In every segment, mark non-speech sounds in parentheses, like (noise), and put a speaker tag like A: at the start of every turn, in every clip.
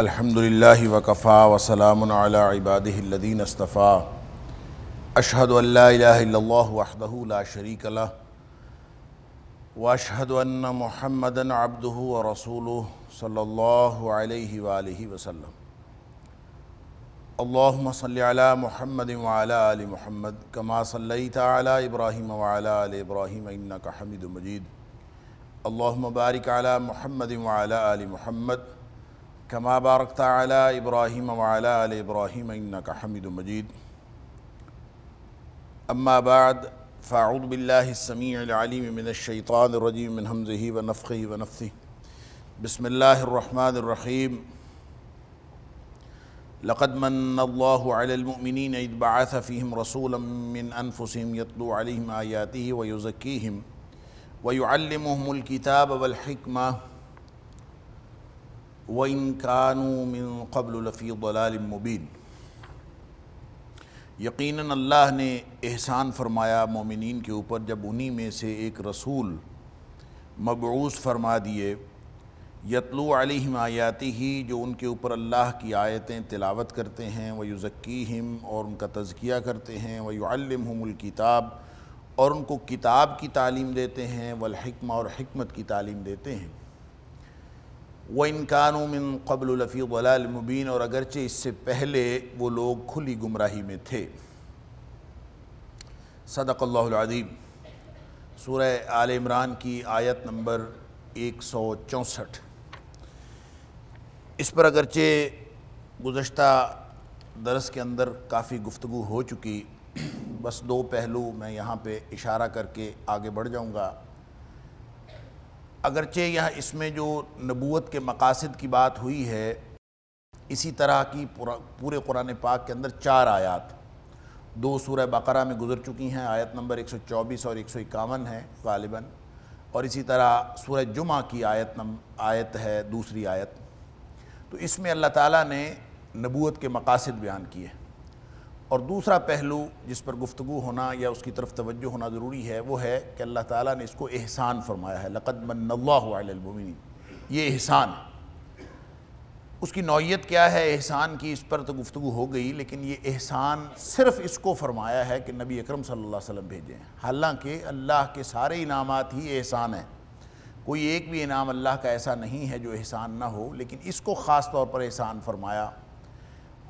A: الحمد لله وكفى وسلام على عباده الذين اصطفى أشهد أن لا إله إلا الله وحده لا شريك له وأشهد أن محمدا عبده ورسوله صلى الله عليه وآله وسلم اللهم صل على محمد وعلى آل محمد كما صليت على إبراهيم وعلى آل إبراهيم إنك حميد مجيد اللهم بارك على محمد وعلى آل محمد كما باركت على إبراهيم وعلى آل إبراهيم إنك حميد مجيد أما بعد فأعوذ بالله السميع العليم من الشيطان الرجيم من همزه ونفخه ونفثه بسم الله الرحمن الرحيم لقد من الله على المؤمنين إذ بعث فيهم رسولا من أنفسهم يتلو عليهم آياته ويزكيهم ويعلمهم الكتاب والحكمة व इन कानून कबल लफ़ी मुबीन यकीनन अल्लाह ने एहसान फ़रमाया मोमिन के ऊपर जब उन्हीं में से एक रसूल मबूस फरमा दिए यतलु अलहम आयाती ही जो उनके ऊपर अल्लाह की आयतें तिलावत करते हैं व युज़क्कीम और उनका तज़किया करते हैं वयुअलमल किताब और उनको किताब की तालीम देते हैं वलहिकमा और हमत की तालीम देते हैं व इन कानों में और अगरचे इससे पहले वो लोग खुली गुमराही में थे सदक़ल्लाज़ीम सूर आल इमरान की आयत नंबर एक सौ चौंसठ इस पर अगरचे गुज्त दरस के अंदर काफ़ी गुफ्तु हो चुकी
B: बस दो पहलू मैं यहाँ पर इशारा करके आगे बढ़ जाऊँगा अगरचे यह इसमें जो नबूत के मकासद की बात हुई है इसी तरह की पूरे कुरान पाक के अंदर चार आयात दो
A: सूरह बकरा में गुजर चुकी हैं आयत नंबर 124 और एक सौ इक्यावन है गालिबा और
B: इसी तरह सूरह जुमा की आयत नम आयत है दूसरी आयत तो इसमें अल्लाह ताला ने नबूत के मकासद बयान किए और दूसरा पहलू जिस पर गुफ्तु होना या उसकी तरफ तवज्जो होना ज़रूरी है वो है कि अल्लाह ताला ने इसको एहसान फरमाया है लक़द मनल्लामिन ये एहसान उसकी नौीयत क्या है एहसान की इस पर तो गुफ्तु हो गई लेकिन ये एहसान सिर्फ इसको फरमाया है कि नबी अकरम सल्लल्लाहु अलैहि वसल्लम भेजें हालांकि अल्लाह के सारे इनाम ही एहसान हैं कोई एक भी इनाम अल्लाह का ऐसा नहीं है जो एहसान ना हो लेकिन इसको ख़ास तौर पर एहसान फरमाया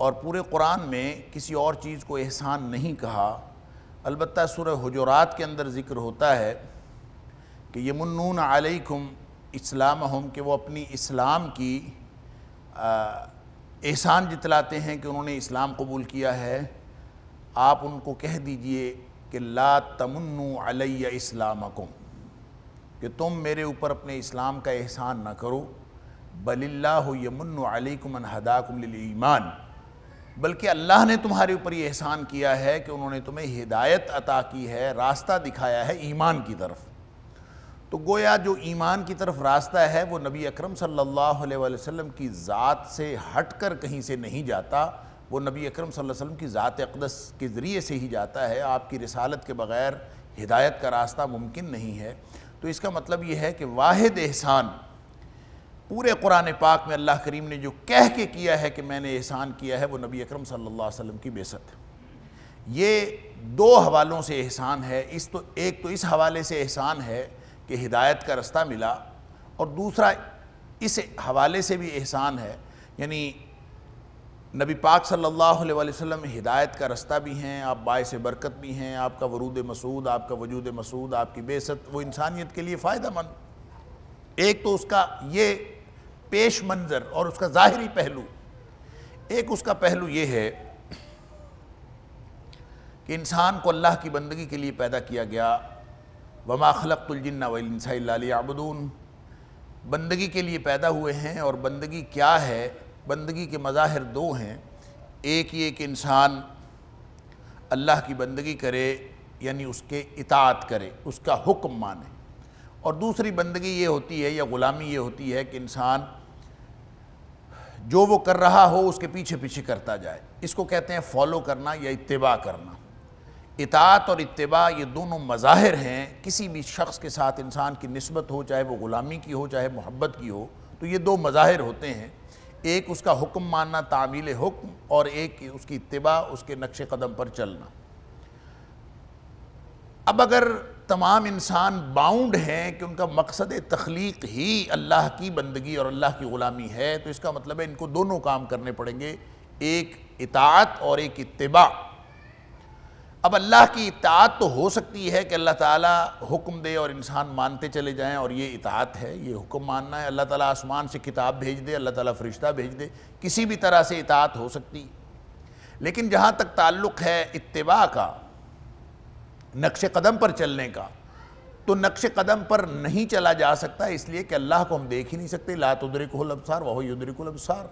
B: और पूरे कुरान में किसी और चीज़ को एहसान नहीं कहा अलबत् सुर हजरात के अंदर ज़िक्र होता है कि यमुनून आलकुम इस्लाम हम कि वो अपनी इस्लाम की एहसान जितलाते हैं कि उन्होंने इस्लाम कबूल किया है आप उनको कह दीजिए कि ला तमन्नु अलैया इस्लामकुम कि तुम मेरे ऊपर अपने इस्लाम का एहसान ना करो बलिल्ला यमुन अलैकुम हदाकुम ईमान बल्कि अल्लाह ने तुम्हारे ऊपर ये एहसान किया है कि उन्होंने तुम्हें हिदायत अता की है रास्ता दिखाया है ईमान की तरफ तो गोया जो ईमान की तरफ रास्ता है वो नबी अकरम सल्लल्लाहु अलैहि वसल्लम की ज़ात से हट कर कहीं से नहीं जाता वो नबी अकरम सल्लल्लाहु अलैहि वसल्लम की ज़ात अकदस के ज़रिए से ही जाता है आपकी रिसालत के बग़ैर हिदायत का रास्ता मुमकिन नहीं है तो इसका मतलब ये है कि वाहिद एहसान पूरे कुरान पाक में अल्लाह करीम ने जो कह के किया है कि मैंने एहसान किया है वो नबी अकरम सल्लल्लाहु अलैहि वसल्लम की बेसत है ये दो हवालों से एहसान है इस तो एक तो इस हवाले से एहसान है कि हिदायत का रास्ता मिला और दूसरा इस हवाले से भी एहसान है यानी नबी पाक सल्लल्लाहु अलैहि वसल्लम हिदायत का रास्ता भी हैं आप बायस बरकत भी हैं आपका वरूद मसूद आपका वजूद मसूद आपकी बेसत वो इंसानियत के लिए फ़ायदा मंद एक तो उसका ये पेश मंज़र और उसका ज़ाहरी पहलू एक उसका पहलू ये है कि इंसान को अल्लाह की बंदगी के लिए पैदा किया गया वमा खलकतुलजन्ना वसाबदून बंदगी के लिए पैदा हुए हैं और बंदगी क्या है बंदगी के मज़ाहिर दो हैं एक ये कि इंसान अल्लाह की बंदगी करे यानी उसके इतात करे उसका हुक्म माने और दूसरी बंदगी ये होती है या ग़ुलामी ये होती है कि इंसान जो वो कर रहा हो उसके पीछे पीछे करता जाए इसको कहते हैं फॉलो करना या इतबा करना इतात और इतबा ये दोनों मज़ाहिर हैं किसी भी शख्स के साथ इंसान की नस्बत हो चाहे वो ग़ुलामी की हो चाहे मोहब्बत की हो तो ये दो मज़ाहिर होते हैं एक उसका हुक्म मानना तामील हुक्म और एक उसकी इतबा उसके नक्श कदम पर चलना अब अगर तमाम इंसान बाउंड हैं कि उनका मकसद तख्लीक ही अल्लाह की बंदगी और अल्लाह की ग़ुलामी है तो इसका मतलब है इनको दोनों काम करने पड़ेंगे एक इतात और एक इतबा अब अल्लाह की इतात तो हो सकती है कि अल्लाह ताला हुक्म दे और इंसान मानते चले जाएं और ये इतात है ये हुक्म मानना है अल्लाह ताला आसमान से किताब भेज दे अल्लाह ताला फरिश्ता भेज दे किसी भी तरह से इतात हो सकती लेकिन जहाँ तक ताल्लुक़ है इतबा का नक्श कदम पर चलने का तो नक्श कदम पर नहीं चला जा सकता इसलिए कि अल्लाह को हम देख ही नहीं सकते लात अबसार वह अबसार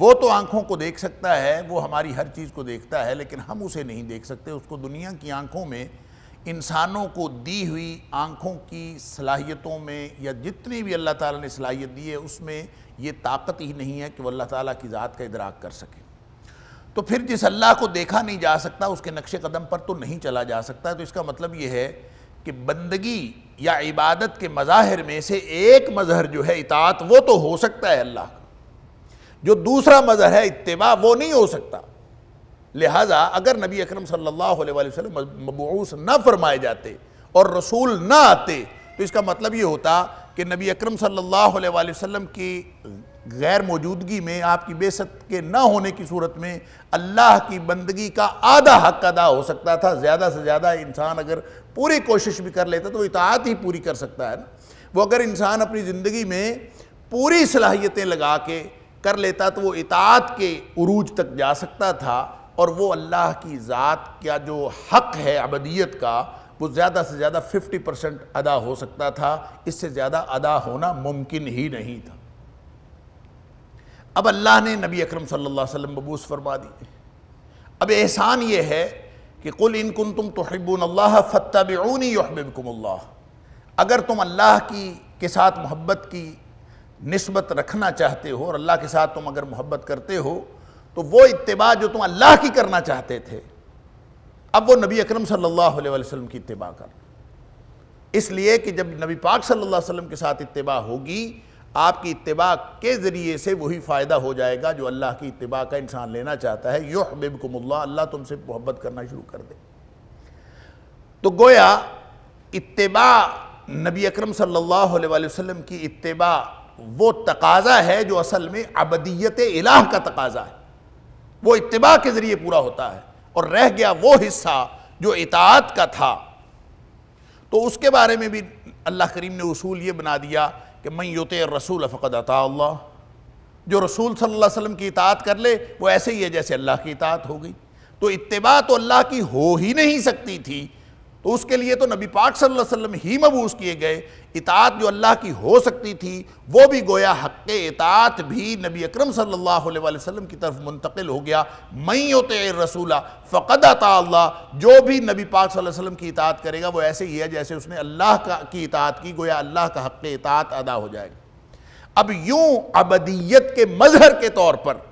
B: वो तो आँखों को देख सकता है वो हमारी हर चीज़ को देखता है लेकिन हम उसे नहीं देख सकते उसको दुनिया की आँखों में इंसानों को दी हुई आँखों की सलाहियतों में या जितनी भी अल्लाह ताला ने सलाहियत दी है उसमें ये ताकत ही नहीं है कि वह अल्लाह ताला की ज़ात का इदराक कर सके तो फिर जिस अल्लाह को देखा नहीं जा सकता उसके नक्श कदम पर तो नहीं चला जा सकता तो इसका मतलब ये है कि बंदगी या इबादत के मज़ाहिर में से एक मज़हर जो है इतात वो तो हो सकता है अल्लाह का जो दूसरा मज़हर है इतबा वो नहीं हो सकता लिहाजा अगर नबी अकरम सल्लल्लाहु अलैहि वसल्लम मबूस ना फरमाए जाते और रसूल ना आते तो इसका मतलब ये होता कि नबी अकरम सल्लल्लाहु अलैहि वसल्लम की गैर मौजूदगी में आपकी बेसत के ना होने की सूरत में अल्लाह की बंदगी का आधा हक अदा हो सकता था ज़्यादा से ज़्यादा इंसान अगर पूरी कोशिश भी कर लेता तो इतात ही पूरी कर सकता है ना वो अगर इंसान अपनी ज़िंदगी में पूरी सलाहियतें लगा के कर लेता तो वो इतात के अरूज तक जा सकता था और वो अल्लाह की ज़ात का जो हक है अबदीत का वो ज़्यादा से ज़्यादा फिफ्टी परसेंट अदा हो सकता था इससे ज़्यादा अदा होना मुमकिन ही नहीं था अब अल्लाह ने नबी अकरम सल्लल्लाहु अलैहि वसल्लम बबूस फरमा दिए अब एहसान ये है कि कुल इन कुन तुम तोहबून अल्लाह बेऊनी यहबकुम अगर तुम अल्लाह की के साथ मोहब्बत की नस्बत रखना चाहते हो और अल्लाह के साथ तुम अगर मोहब्बत करते हो तो वो इतबा जो तुम अल्लाह की करना चाहते थे अब वो नबी अकरम सल्लल्लाहु अलैहि वसल्लम की इतबा कर इसलिए कि जब नबी पाक सल्लल्लाहु अलैहि वसल्लम के साथ इतबा होगी आपकी इतबा के ज़रिए से वही फ़ायदा हो जाएगा जो अल्लाह की इतबा का इंसान लेना चाहता है यो हबिबकुमल्ला अल्लाह तुमसे मोहब्बत करना शुरू कर दे तो गोया इतबा नबी अकरम सल्लल्लाहु अलैहि वसल्लम की इतबा वो तकाजा है जो असल में अबदीत इलाह का तकाजा है वो इतबा के ज़रिए पूरा होता है और रह गया वो हिस्सा जो इतात का था तो उसके बारे में भी अल्लाह करीम ने उसूल ये बना दिया कि मैं युत रसूल फ़कद अता अल्लाह जो रसूल सल्लल्लाहु अलैहि वसल्लम की इतात कर ले वो ऐसे ही है जैसे अल्लाह की इतात हो गई तो इतबा तो अल्लाह की हो ही नहीं सकती थी तो उसके लिए तो नबी पाक सल्लल्लाहु अलैहि वसल्लम ही मबूस किए गए इतात जो अल्लाह की हो सकती थी वो भी गोया हक इतात भी नबी अकरम सल्लल्लाहु अलैहि वसल्लम की तरफ मुंतकिल हो गया मई होते रसूला फ़कद अता जो भी नबी पाक सल्लल्लाहु अलैहि वसल्लम की इतात करेगा वो ऐसे ही है जैसे उसने अल्लाह का की इतात की गोया अल्लाह का हक इतात अदा हो जाएगा अब यूं अबदियत के मजहर के तौर पर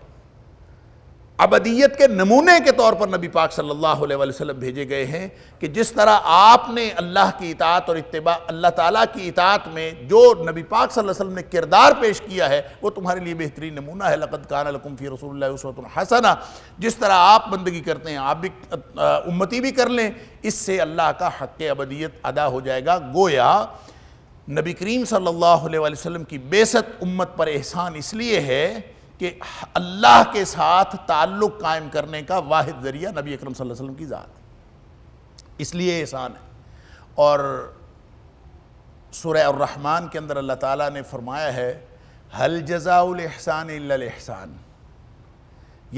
B: अबदीत के नमूने के तौर पर नबी पाक सल्लल्लाहु अलैहि वसल्लम भेजे गए हैं कि जिस तरह आपने अल्लाह की इतात और इतबा अल्लाह ताला की इतात में जो नबी पाक सल्लल्लाहु अलैहि वसल्लम ने किरदार पेश किया है वो तुम्हारे लिए बेहतरीन नमूना है लकत कान लकुम्फ़ी रसूल हसना जिस तरह आप बंदगी करते हैं आप भी उम्मती भी कर लें इससे अल्लाह का हक अबदीत अदा हो जाएगा गोया नबी करीम सल्ला वसम की बेसत उम्मत पर एहसान इसलिए है कि अल्लाह के साथ ताल्लुक़ कायम करने का वाहिद ज़रिया नबी अकरम सल्लल्लाहु अलैहि वसल्लम की ज़ात इसलिए एहसान है और सुरह रहमान के अंदर अल्लाह ताला ने फरमाया है हल जजाउल एहसान एहसान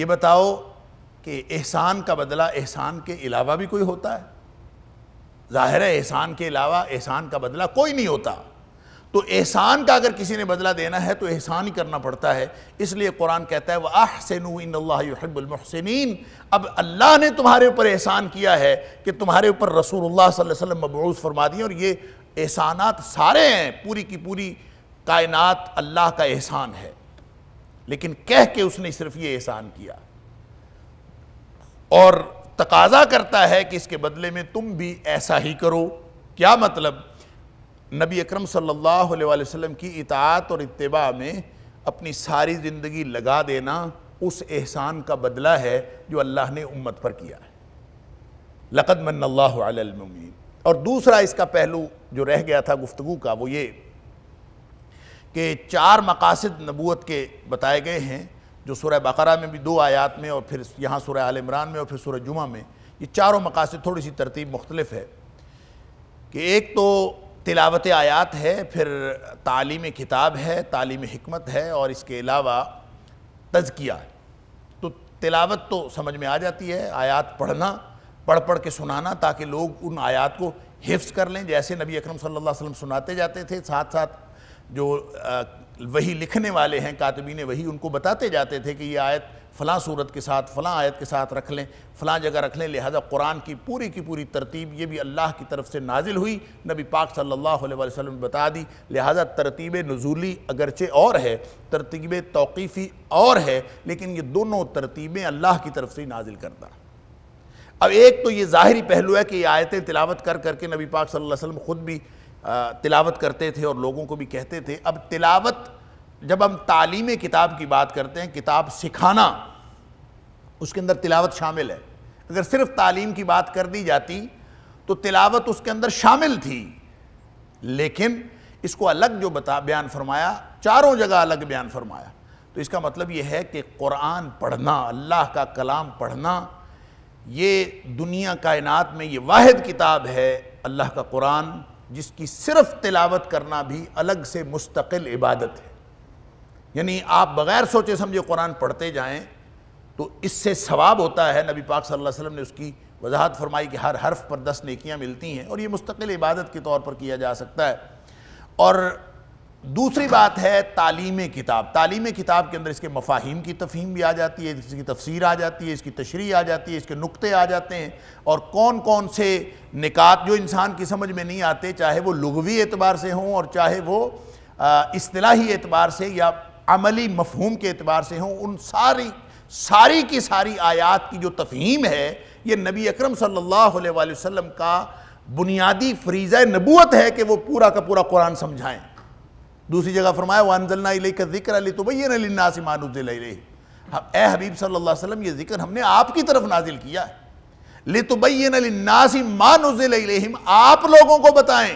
B: ये बताओ कि एहसान का बदला एहसान के अलावा भी कोई होता है ज़ाहिर एहसान के अलावा एहसान का बदला कोई नहीं होता तो एहसान का अगर किसी ने बदला देना है तो एहसान ही करना पड़ता है इसलिए कुरान कहता है वह आहसनबुलमहसिन अब अल्लाह ने तुम्हारे ऊपर एहसान किया है कि तुम्हारे ऊपर रसूल वसल्लम मबूस फरमा दिए और ये एहसानात सारे हैं पूरी की पूरी कायनात अल्लाह का एहसान है लेकिन कह के उसने सिर्फ ये एहसान किया और तकाजा करता है कि इसके बदले में तुम भी ऐसा ही करो क्या मतलब नबी अकरम सल्लल्लाहु अलैहि वसल्लम की इतात और इतबा में अपनी सारी ज़िंदगी लगा देना उस एहसान का बदला है जो अल्लाह ने उम्मत पर किया है लक़द मनल्लामिन और दूसरा इसका पहलू जो रह गया था गुफ्तु का वो ये कि चार मकासद नबूत के बताए गए हैं जो सूर्य बकरा में भी दो आयात में और फिर यहाँ सूर्य आल इमरान में और फिर सूर्य जुमा में ये चारों मकासद थोड़ी सी तरतीब मुख्तलफ है कि एक तो तिलावत आयात है फिर तालीम किताब है तालीम हमत है और इसके अलावा तजकिया तो तिलावत तो समझ में आ जाती है आयात पढ़ना पढ़ पढ़ के सुनाना ताकि लोग उन आयात को हिफ्स कर लें जैसे नबी अकरम सल्लल्लाहु अलैहि वसल्लम सुनाते जाते थे साथ साथ जो वही लिखने वाले हैं कातबीन वही उनको बताते जाते थे कि ये आयत फ़लाँ सूरत के साथ फ़लाँ आयत के साथ रख लें फ़लाँ जगह रख लें लिहाजा कुरान की पूरी की पूरी तरतीब ये भी अल्लाह की तरफ से नाजिल हुई नबी पाक सल्लल्लाहु अलैहि वसल्लम ने बता दी लिहाजा तरतीब नजूली अगरचे और है तरतीब तौकीफ़ी और है लेकिन ये दोनों तरतीबें अल्लाह की तरफ से ही नाजिल करता अब एक तो ये ज़ाहरी पहलू है कि ये आयतें तिलावत कर करके नबी पाक सल्लल्लाहु अलैहि वसल्लम ख़ुद भी तिलावत करते थे और लोगों को भी कहते थे अब तिलावत जब हम तालीम किताब की बात करते हैं किताब सिखाना उसके अंदर तिलावत शामिल है अगर सिर्फ तालीम की बात कर दी जाती तो तिलावत उसके अंदर शामिल थी लेकिन इसको अलग जो बता बयान फरमाया चारों जगह अलग बयान फरमाया तो इसका मतलब यह है कि कुरान पढ़ना अल्लाह का कलाम पढ़ना ये दुनिया कायनात में ये वाद किताब है अल्लाह का कुरान जिसकी सिर्फ तिलावत करना भी अलग से मुस्तकिल इबादत है यानी आप बग़ैर सोचे समझे कुरान पढ़ते जाएं तो इससे सवाब होता है नबी पाक सल्लल्लाहु अलैहि वसल्लम ने उसकी वजाहत फरमाई कि हर हर्फ पर दस नेकियां मिलती हैं और ये मुस्तकिल इबादत के तौर पर किया जा सकता है और दूसरी बात है तालीम किताब तालीम किताब के अंदर इसके मफाहिम की तफहीम भी आ जाती है इसकी तफसीर आ जाती है इसकी तशरी आ जाती है इसके नुक्ते आ जाते हैं और कौन कौन से निकात जो इंसान की समझ में नहीं आते चाहे वो लघवी एतबार से हों और चाहे वो असलाही एतबार से या अमली मफहूम के एतबार से हों उन सारी सारी की सारी आयात की जो तफहीम है ये नबी अकरम सल्लल्लाहु अलैहि वसल्लम का बुनियादी फरीज़ नबूत है कि वो पूरा का पूरा कुरान समझाएं दूसरी जगह फरमाया वानजलना का जिक्र अली तो भैया नासिम हम ए हबीब सल्ला अलैहि ये जिक्र हमने आपकी तरफ नाजिल किया है लितुबैनासी मान उजिलम आप लोगों को बताएं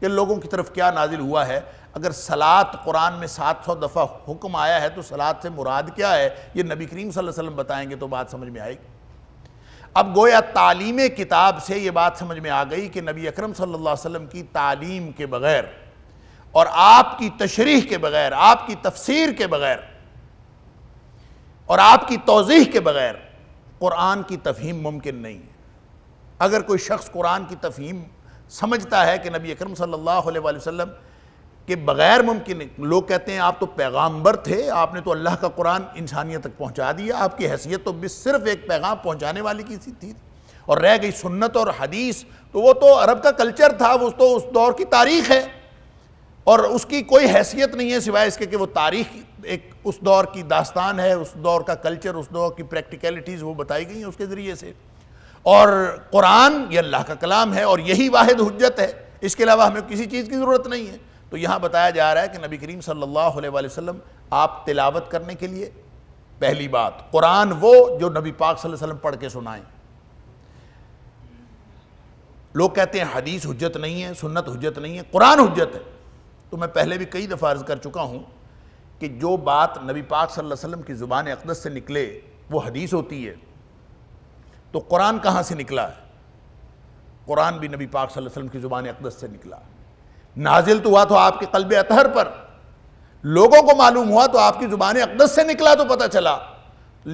B: कि लोगों की तरफ क्या नाजिल हुआ है अगर सलात कुरान में सात सौ दफ़ा हुक्म आया है तो सलात से मुराद क्या है ये नबी करीम वसल्लम बताएंगे तो बात समझ में आएगी अब गोया तालीम किताब से ये बात समझ में आ गई कि नबी अकरम सल्लल्लाहु अलैहि वसल्लम की तालीम के बग़ैर और आपकी तशरीह के बग़ैर आपकी तफसीर के बग़ैर और आपकी तोजीह के बग़ैर कुरान की तफहीम मुमकिन नहीं है अगर कोई शख्स कुरान की तफहीम समझता है कि नबी अकरम सल्लल्लाहु अलैहि वसल्लम कि बग़ैर मुमकिन लोग कहते हैं आप तो पैगाम्बर थे आपने तो अल्लाह का कुरान इंसानियत तक पहुँचा दिया आपकी हैसियत तो भी सिर्फ एक पैगाम पहुँचाने वाली की सी थी और रह गई सुन्नत और हदीस तो वो तो अरब का कल्चर था वो तो उस दौर की तारीख है और उसकी कोई हैसियत नहीं है सिवाय इसके कि वो तारीख एक उस दौर की दास्तान है उस दौर का कल्चर उस दौर की प्रैक्टिकलिटीज़ वो बताई गई हैं उसके ज़रिए से और कुरान ये अल्लाह का कलाम है और यही वाहिद हजत है इसके अलावा हमें किसी चीज़ की ज़रूरत नहीं है तो यहाँ बताया जा रहा है कि नबी करीम सल्लल्लाहु अलैहि वसल्लम आप तिलावत करने के लिए पहली बात कुरान वो जो नबी पाक सल्लल्लाहु अलैहि वसल्लम पढ़ के सुनाएं लोग कहते हैं हदीस हजत नहीं है सुन्नत हजत नहीं है कुरान हजत है तो मैं पहले भी कई दफ़ा अर्ज़ कर चुका हूँ कि जो बात नबी पाक सल्लल्लाहु अलैहि वसल्लम की ज़ुबान अकदस से निकले वो हदीस होती है तो कुरान कहाँ से निकला है कुरान भी नबी पाक सल्लल्लाहु अलैहि वसल्लम की ज़ुबान अकदस से निकला है नाजिल तो हुआ तो आपके कल्ब अतहर पर लोगों को मालूम हुआ तो आपकी ज़ुबान अकदस से निकला तो पता चला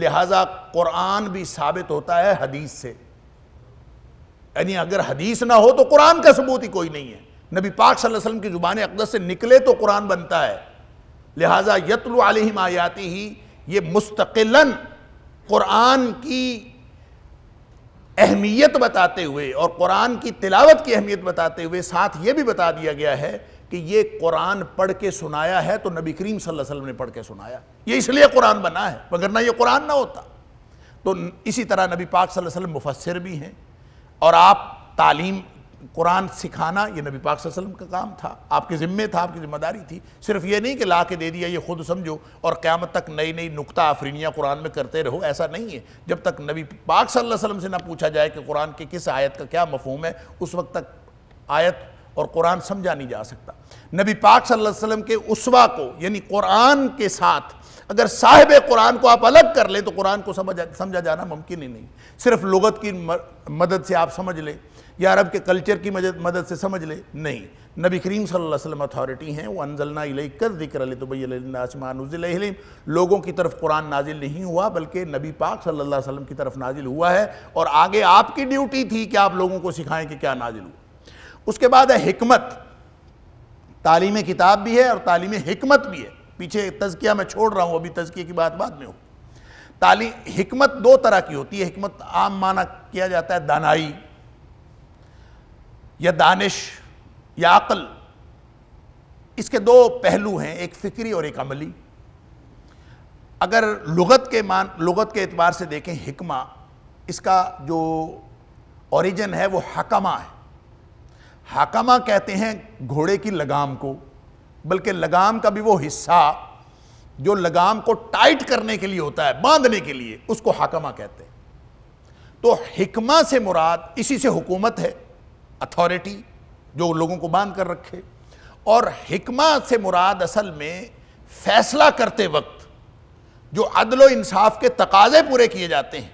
B: लिहाजा कुरान भी साबित होता है हदीस से यानी अगर हदीस ना हो तो कुरान का सबूत ही कोई नहीं है नबी पाक सल्लल्लाहु अलैहि वसल्लम की ज़ुबान अकदस से निकले तो कुरान बनता है लिहाजा यतलु आलिम आयाती ही ये मुस्तकिलन कुरान की अहमियत बताते हुए और कुरान की तिलावत की अहमियत बताते हुए साथ ये भी बता दिया गया है कि ये कुरान पढ़ के सुनाया है तो नबी करीम सल्लल्लाहु अलैहि वसल्लम ने पढ़ के सुनाया ये इसलिए कुरान बना है मगर ना ये कुरान ना होता तो इसी तरह नबी पाक सल्लल्लाहु अलैहि वसल्लम मुफसर भी हैं और आप तालीम कुरान सिखाना ये नबी पाक वसल्लम का काम था आपके ज़िम्मे था आपकी जिम्मेदारी थी सिर्फ ये नहीं कि ला के दे दिया ये खुद समझो और क़्यामत तक नई नई नुकता आफरीनियाँ कुरान में करते रहो ऐसा नहीं है जब तक नबी पाक सल्लल्लाहु अलैहि वसल्लम से ना पूछा जाए कि कुरान की किस आयत का क्या मफहूम है उस वक्त तक आयत और कुरान समझा नहीं जा सकता नबी पाक सल्लल्लाहु अलैहि वसल्लम के उसवा को यानी कुरान के साथ अगर साहिब कुरान को आप अलग कर लें तो कुरान को समझ समझा जाना मुमकिन ही नहीं सिर्फ लगत की मदद से आप समझ लें या अरब के कल्चर की मदद मदद से समझ ले नहीं नबी करीम सल्लल्लाहु अलैहि वसल्लम अथॉरिटी हैं वो अनजलना कर जिक्र तबैनाजमानज़िलम लोगों की तरफ कुरान नाजिल नहीं हुआ बल्कि नबी पाक सल्लल्लाहु अलैहि वसल्लम की तरफ नाजिल हुआ है और आगे आपकी ड्यूटी थी कि आप लोगों को सिखाएं कि क्या नाजिल हुआ उसके बाद है हमत तालीम किताब भी है और तालीम हमत भी है पीछे तजकिया मैं छोड़ रहा हूँ अभी तजकिए की बात बाद में हो तालीम हमत दो तरह की होती है हमत आम माना किया जाता है दानाई या दानिश या अक्ल इसके दो पहलू हैं एक फ़िक्री और एक अमली अगर लगत के मान लगत के एतबार से देखें हिकमा इसका जो ओरिजिन है वो हकमा है हकमा कहते हैं घोड़े की लगाम को बल्कि लगाम का भी वो हिस्सा जो लगाम को टाइट करने के लिए होता है बांधने के लिए उसको हकमा कहते हैं तो हिकमा से मुराद इसी से हुकूमत है अथॉरिटी जो लोगों को बांध कर रखे और हिकमा से मुराद असल में फैसला करते वक्त जो अदल इंसाफ के तकाजे पूरे किए जाते हैं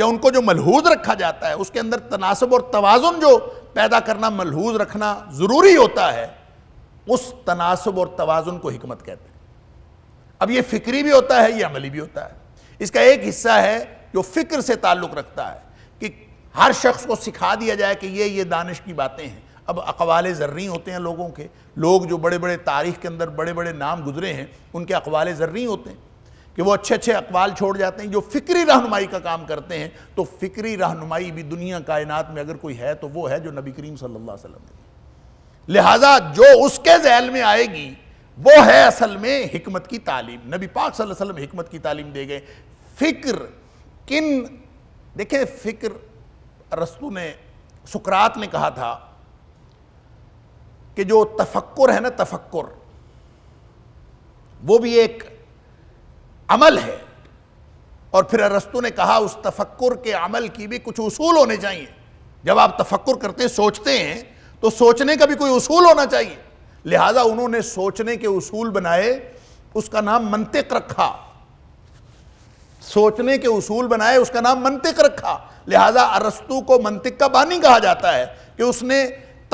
B: या उनको जो मलहूज रखा जाता है उसके अंदर तनासब और तोज़ुन जो पैदा करना मलहूज रखना ज़रूरी होता है उस तनासब और तोज़ुन को हमत कहते हैं अब ये फ़िक्री भी होता है ये अमली भी होता है इसका एक हिस्सा है जो फ़िक्र से ताल्लुक़ रखता है हर शख्स को सिखा दिया जाए कि ये ये दानिश की बातें हैं अब अकवाल ज़र्री होते हैं लोगों के लोग जो बड़े बड़े तारीख़ के अंदर बड़े बड़े नाम गुजरे हैं उनके अकवाल ज़र्री होते हैं कि वो अच्छे अच्छे अकवाल छोड़ जाते हैं जो फ़िक्री रहनुमाई का काम करते हैं तो फ़िक्री रहनुमाई भी दुनिया कायनात में अगर कोई है तो वो है जो नबी करीम सल्ला ने लिहाजा जो उसके जहल में आएगी वो है असल में हमत की तालीम नबी पाक सल्लल्लाहु अलैहि वसल्लम हमत की तालीम दे गए फ़िक्र किन देखें फ़िक्र अरस्तु ने सुकरात ने कहा था कि जो तफक्र है ना तफक्र वो भी एक अमल है और फिर अरस्तु ने कहा उस तफक्र के अमल की भी कुछ उसूल होने चाहिए जब आप तफक्र करते सोचते हैं तो सोचने का भी कोई उसूल होना चाहिए लिहाजा उन्होंने सोचने के उसूल बनाए उसका नाम मंतिक रखा सोचने के उसूल बनाए उसका नाम मंतिक रखा लिहाजा अरस्तु को मंतिक का बानी कहा जाता है कि उसने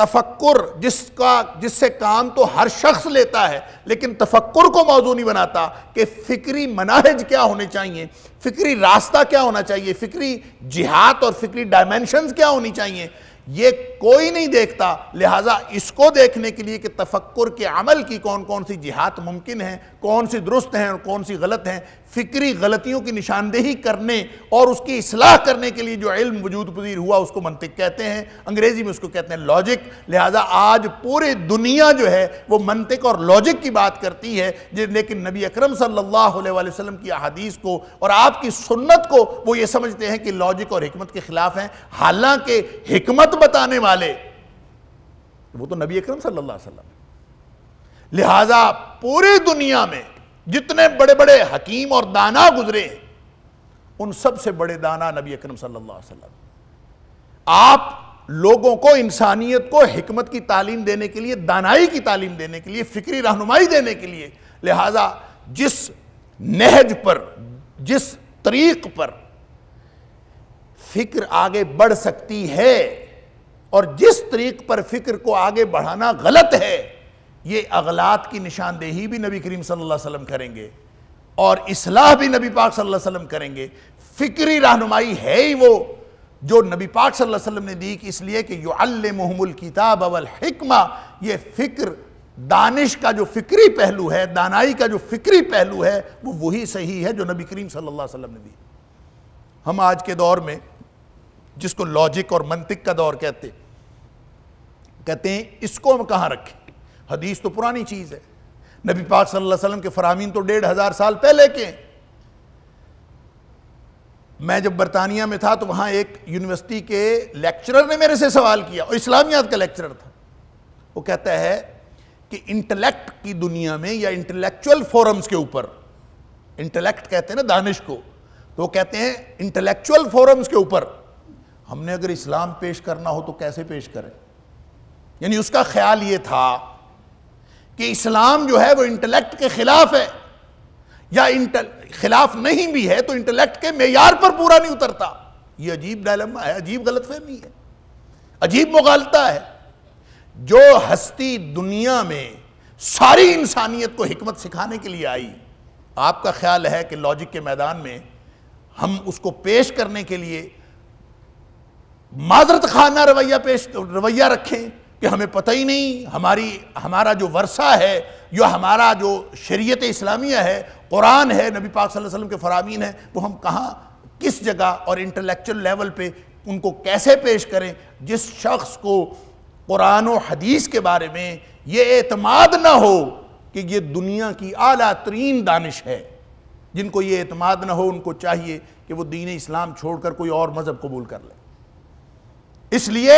B: तफक्र जिसका जिससे काम तो हर शख्स लेता है लेकिन तफक्र को मौजू नहीं बनाता कि फ़िक्री मनाहज क्या होने चाहिए फ़िक्री रास्ता क्या होना चाहिए फ़िक्री जिहात और फ़िक्री डायमेंशंस क्या होनी चाहिए ये कोई नहीं देखता लिहाजा इसको देखने के लिए कि तफक्र के अमल की कौन कौन सी जिहात मुमकिन है कौन सी दुरुस्त हैं और कौन सी गलत हैं फ़िक्री गलतियों की निशानदेही करने और उसकी असलाह करने के लिए जो इल्म वजूद पजीर हुआ उसको मनतिक कहते हैं अंग्रेज़ी में उसको कहते हैं लॉजिक लिहाजा आज पूरे दुनिया जो है वो मनतिक और लॉजिक की बात करती है लेकिन नबी अकरम सल्लल्लाहु अलैहि वसल्लम की अदीस को और आपकी सुन्नत को वो ये समझते हैं कि लॉजिक और हमत के ख़िलाफ़ हैं हालांकि हमत बताने वाले वो तो नबी अक्रम सल्ला वसलम लिहाजा पूरी दुनिया में जितने बड़े बड़े हकीम और दाना गुजरे उन सबसे बड़े दाना नबी अकरम सल्लल्लाहु अलैहि वसल्लम आप लोगों को इंसानियत को हमत की तालीम देने के लिए दानाई की तालीम देने के लिए फिक्री रहनुमाई देने के लिए लिहाजा जिस नहज पर जिस तरीक पर फिक्र आगे बढ़ सकती है और जिस तरीक पर फिक्र को आगे बढ़ाना गलत है ये अगलात की निशानदेही भी नबी करीम सल्लल्लाहु अलैहि वसल्लम करेंगे और इसलाह भी नबी पाक सल्लल्लाहु अलैहि वसल्लम करेंगे फ़िक्री रहनुमाई है ही वो जो नबी पाक सल्लल्लाहु अलैहि वसल्लम ने दी कि इसलिए कि युल्लमहमुल किताब अवल हिकमा ये फ़िक्र दानिश का जो फ़िक्री पहलू है दानाई का जो फ़िक्री पहलू है वो वही सही है जो नबी करीम सल्लल्लाहु अलैहि वसल्लम ने दी हम आज के दौर में जिसको लॉजिक और मंतिक का दौर कहते कहते हैं इसको हम कहाँ रखें हदीस तो पुरानी चीज़ है नबी पाक सल्लल्लाहु अलैहि वसल्लम के फरामीन तो डेढ़ हज़ार साल पहले के मैं जब बरतानिया में था तो वहाँ एक यूनिवर्सिटी के लेक्चरर ने मेरे से सवाल किया और इस्लामियात का लेक्चरर था वो कहता है कि इंटेलेक्ट की दुनिया में या इंटेलेक्चुअल फोरम्स के ऊपर इंटेलेक्ट कहते हैं ना दानिश को तो वो कहते हैं इंटेलेक्चुअल फोरम्स के ऊपर हमने अगर इस्लाम पेश करना हो तो कैसे पेश करें यानी उसका ख्याल ये था कि इस्लाम जो है वो इंटेलेक्ट के खिलाफ है या इंटल खिलाफ नहीं भी है तो इंटेलेक्ट के मैार पर पूरा नहीं उतरता ये अजीब डायलमा है अजीब गलतफहमी है अजीब मुगालता है जो हस्ती दुनिया में सारी इंसानियत को हमत सिखाने के लिए आई आपका ख्याल है कि लॉजिक के मैदान में हम उसको पेश करने के लिए माजरत खाना रवैया पेश रवैया रखें कि हमें पता ही नहीं हमारी हमारा जो वर्षा है जो हमारा जो शरीयत इस्लामिया है कुरान है नबी पाक सल्लल्लाहु अलैहि वसल्लम के फरामीन है वो तो हम कहाँ किस जगह और इंटेलेक्चुअल लेवल पे उनको कैसे पेश करें जिस शख्स को कुरान और हदीस के बारे में ये एतमाद ना हो कि ये दुनिया की अला तरीन दानिश है जिनको ये एतमाद ना हो उनको चाहिए कि वो दीन इस्लाम छोड़कर कोई और मज़हब कबूल कर ले इसलिए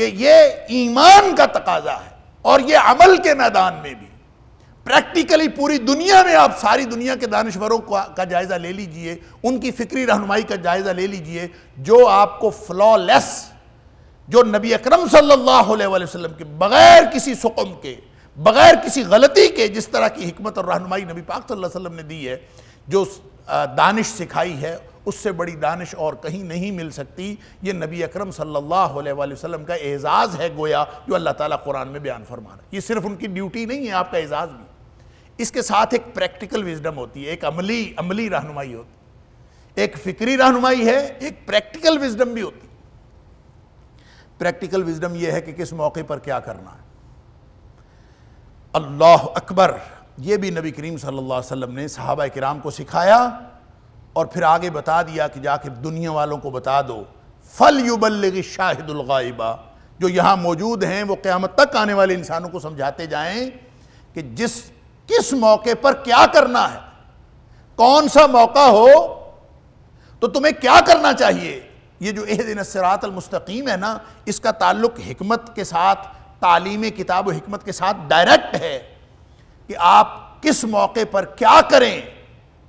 B: कि ये ईमान का तकाजा है और ये अमल के मैदान में भी प्रैक्टिकली पूरी दुनिया में आप सारी दुनिया के दानश्वरों का जायज़ा ले लीजिए उनकी फ़िक्री रहनुमाई का जायज़ा ले लीजिए जो आपको फ्लॉलेस जो नबी अकरम सल्लल्लाहु अलैहि वसल्लम के बग़ैर किसी सुकम के बग़ैर किसी गलती के जिस तरह की हिकमत और रहनुमाई नबी पाक सल्लल्लाहु अलैहि वसल्लम ने दी है जो दानिश सिखाई है उससे बड़ी दानिश और कहीं नहीं मिल सकती ये नबी अकरम सल्लल्लाहु अलैहि वसल्लम का एजाज़ है गोया जो अल्लाह ताला कुरान में बयान फरमा रहा है ये सिर्फ उनकी ड्यूटी नहीं है आपका एजाज़ भी इसके साथ एक प्रैक्टिकल विजडम होती है एक अमली अमली रहनुमाई होती है एक फ़िक्री रहनुमाई है एक प्रैक्टिकल विजडम भी होती प्रैक्टिकल विजडम यह है कि किस मौके पर क्या करना है अल्लाह अकबर ये भी नबी करीम सल्लल्लाहु अलैहि वसल्लम ने सहाबा कराम को सिखाया और फिर आगे बता दिया कि जाकर दुनिया वालों को बता दो फल युबल्लि शाहिदुलगाइबा जो यहाँ मौजूद हैं वो क़्यामत तक आने वाले इंसानों को समझाते जाएं कि जिस किस मौके पर क्या करना है कौन सा मौका हो तो तुम्हें क्या करना चाहिए ये जो एह दिन मुस्तकीम है ना इसका ताल्लुक हमत के साथ तालीम किताब हमत के साथ डायरेक्ट है कि आप किस मौके पर क्या करें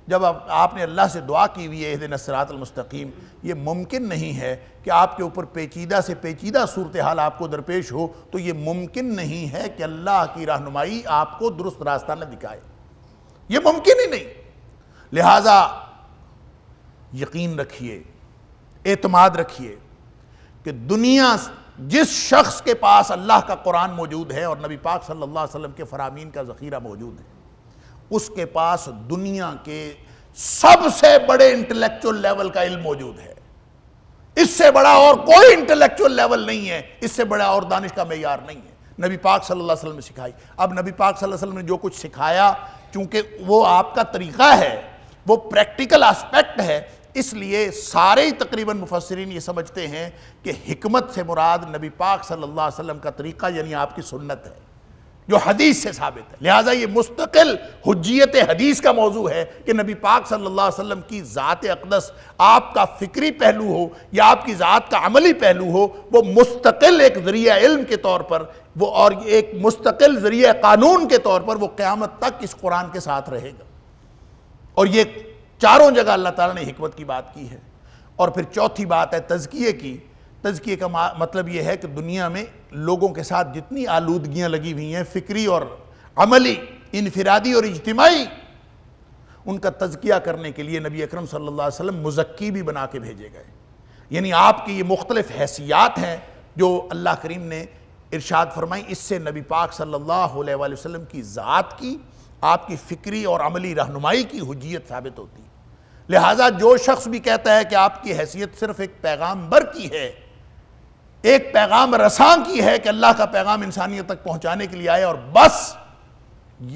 B: जब आप, आपने अल्लाह से दुआ की हुई है नसरातमस्तकीम ये मुमकिन नहीं है कि आपके ऊपर पेचीदा से पेचीदा सूरत हाल आपको दरपेश हो तो ये मुमकिन नहीं है कि अल्लाह की रहनुमाई आपको दुरुस्त रास्ता न दिखाए ये मुमकिन ही नहीं लिहाजा यकीन रखिए एतमाद रखिए कि दुनिया जिस शख्स के पास अल्लाह का कुरान मौजूद है और नबी पाक सल्लल्लाहु अलैहि वसल्लम के फ़रामीन का ज़ख़ीरा मौजूद है उसके पास दुनिया के सबसे बड़े इंटेलेक्चुअल लेवल का इल्म मौजूद है इससे बड़ा और कोई इंटेलेक्चुअल लेवल नहीं है इससे बड़ा और दानिश का मैार नहीं है नबी पाक सल्लल्लाहु अलैहि वसल्लम ने सिखाई अब नबी पाक सल्लल्लाहु अलैहि वसल्लम ने जो कुछ सिखाया क्योंकि वो आपका तरीका है वो प्रैक्टिकल एस्पेक्ट है इसलिए सारे ही तकरीबन मुफसरीन ये समझते हैं कि हमत से मुराद नबी पाक सल्लल्लाहु अलैहि वसल्लम का तरीका यानी आपकी सुन्नत है जो हदीस से साबित है लिहाजा ये मुस्तकिल हजियत हदीस का मौजू है कि नबी पाक सल्लल्लाहु अलैहि वसल्लम की ज़ात अकदस आपका फ़िक्री पहलू हो या आपकी ज़ात का अमली पहलू हो वो मुस्तकिल एक ज़रिया इल्म के तौर पर वो और एक मुस्तकिल ज़रिया कानून के तौर पर वो क़्यामत तक इस कुरान के साथ रहेगा और ये चारों जगह अल्लाह ताला ने हमत की बात की है और फिर चौथी बात है तजकिए की तजकिए का मतलब ये है कि दुनिया में लोगों के साथ जितनी आलूदगियाँ लगी हुई हैं फ़िक्री और अमली इनफरादी और इजतमाही उनका तजकिया करने के लिए नबी अकरम सल्लल्लाहु अलैहि वसल्लम मुजक्की भी बना के भेजे गए यानी आपकी ये मुख्तलिफ़ हैसियात हैं जो अल्लाह करीम ने इरशाद फरमाई इससे नबी पाक सल्लल्लाहु अलैहि वसल्लम की ज़ात की आपकी फ़िक्री और अमली रहनुमाई की हजीयत साबित होती लिहाजा जो शख्स भी कहता है कि आपकी हैसियत सिर्फ़ एक पैगाम की है एक पैगाम रसां की है कि अल्लाह का पैगाम इंसानियत तक पहुंचाने के लिए आए और बस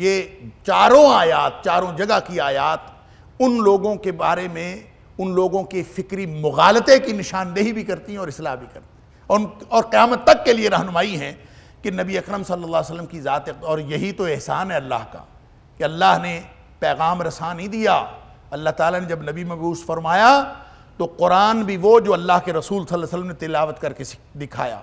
B: ये चारों आयात चारों जगह की आयात उन लोगों के बारे में उन लोगों के फिक्री मुगालते की निशानदेही भी करती हैं और इसलाह भी करती हैं और और क़्यामत तक के लिए रहनुमाई हैं कि नबी अकरम सल्लल्लाहु अलैहि वसल्लम की ज़ात और यही तो एहसान है अल्लाह का कि अल्लाह ने पैगाम रसा नहीं दिया अल्लाह ताला ने जब नबी मबूस फरमाया तो कुरान भी वो जो अल्लाह के रसूल सल्लल्लाहु अलैहि वसल्लम ने तिलावत करके दिखाया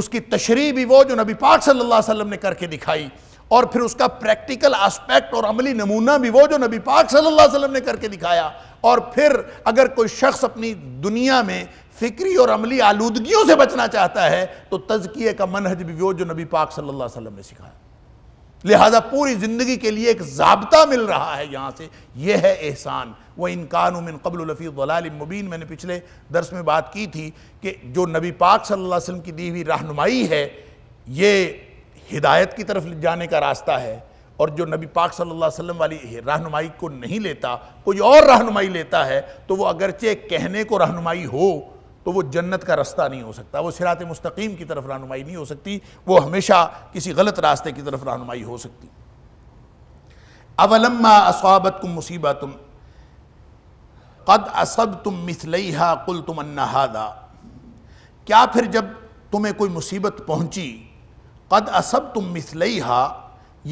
B: उसकी तशरी भी वो जो नबी पाक सल्लल्लाहु अलैहि वसल्लम ने करके दिखाई और फिर उसका प्रैक्टिकल आस्पेक्ट और अमली नमूना भी वो जो नबी पाक सल्लल्लाहु अलैहि वसल्लम ने करके दिखाया और फिर अगर कोई शख्स अपनी दुनिया में फ़िक्री और अमली आलूदगियों से बचना चाहता है तो तजकिए का मनहज भी वो जो नबी पाक सल्लल्लाहु अलैहि वसल्लम ने सिखाया लिहाजा पूरी ज़िंदगी के लिए एक जबता मिल रहा है यहाँ से यह है एहसान वह इनकान उमिन कबलफ़ी वलालमबीन मैंने पिछले दरस में बात की थी कि जो नबी पाक सल्लल्लाहु अलैहि वसल्लम की दी हुई रहनुमाई है ये हिदायत की तरफ जाने का रास्ता है और जो नबी पाक सल्लल्लाहु अलैहि वसल्लम वाली रहनुमाई को नहीं लेता कोई और रहनुमाई लेता है तो वो अगरचे कहने को रहनुमाई हो तो वो जन्नत का रास्ता नहीं हो सकता वो सिरात मुस्तकीम की तरफ रहनुमाई नहीं हो सकती वो हमेशा किसी गलत रास्ते की तरफ रहनुमाई हो सकती अवलम्मा असाबत कुम मुसीबत तुम कद असब तुम हा कुल तुम अन्नाहादा क्या फिर जब तुम्हें कोई मुसीबत पहुंची कद असब तुम हा